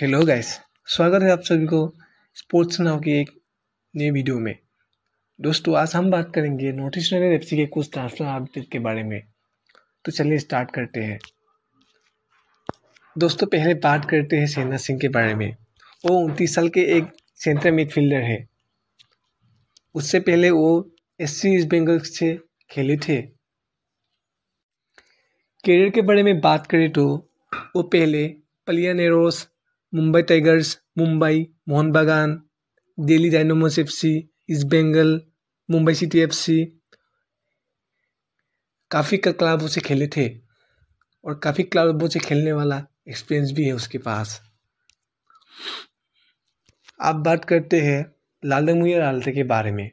hello guys स्वागत है आप सभी को स्पोर्ट्स नाव के एक नए वीडियो में दोस्तों आज हम बात करेंगे नॉर्थ ईस्ट यूनाइटेड एफ के कुछ ट्रांसफर अपडेट के बारे में तो चलिए स्टार्ट करते हैं दोस्तों पहले बात करते हैं सेना सिंह के बारे में वो उनतीस साल के एक सेंटर मिडफील्डर है उससे पहले वो एस सी ईस्ट बेंगल से खेले थे करियर के बारे में बात करें तो वो पहले पलियानेरोस Mumbai Tigers Mumbai Mohun Bagan Delhi Dynamos F C East Bengal Mumbai City F C काफ़ी क्लबों से खेले थे और काफ़ी क्लबों से खेलने वाला एक्सपीरियंस भी है उसके पास आप बात करते हैं लालमुया लालते के बारे में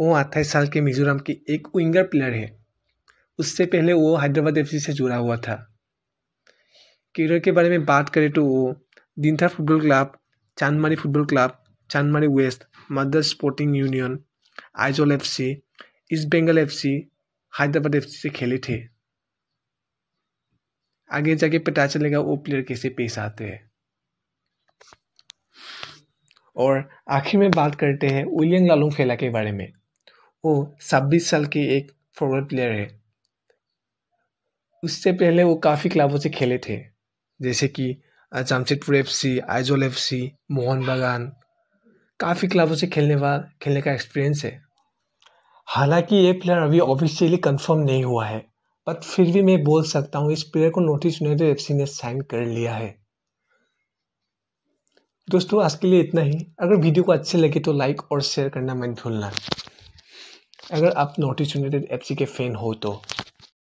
वो अट्ठाईस साल के मिजोरम के एक विंगर प्लेयर है उससे पहले वो हैदराबाद एफसी से जुड़ा हुआ था कीरर के बारे में बात करें तो वो Dinthar football club Chanmari football club Chanmari West Madras Sporting Union Aizawl FC East Bengal C Hyderabad C से खेले थे आगे जाके पता चलेगा वो प्लेयर कैसे पेश आते हैं और आखिर में बात करते हैं विलियन लालू फेला के बारे में वो छब्बीस साल के एक फॉरवर्ड प्लेयर है उससे पहले वो काफ़ी क्लबों से खेले थे जैसे कि Jamshedpur F C Aizawl F C Mohun Bagan काफ़ी क्लबों से खेलने वा खेलने का एक्सपीरियंस है हालांकि ये प्लेयर अभी ऑफिशियली कंफर्म नहीं हुआ है बट फिर भी मैं बोल सकता हूँ इस प्लेयर को नोटिस यूनाइटेड एफ ने साइन कर लिया है दोस्तों आज के लिए इतना ही अगर वीडियो को अच्छे लगे तो लाइक और शेयर करना मत भूलना अगर आप नोटिस यूनाइटेड एफ के फ़ैन हो तो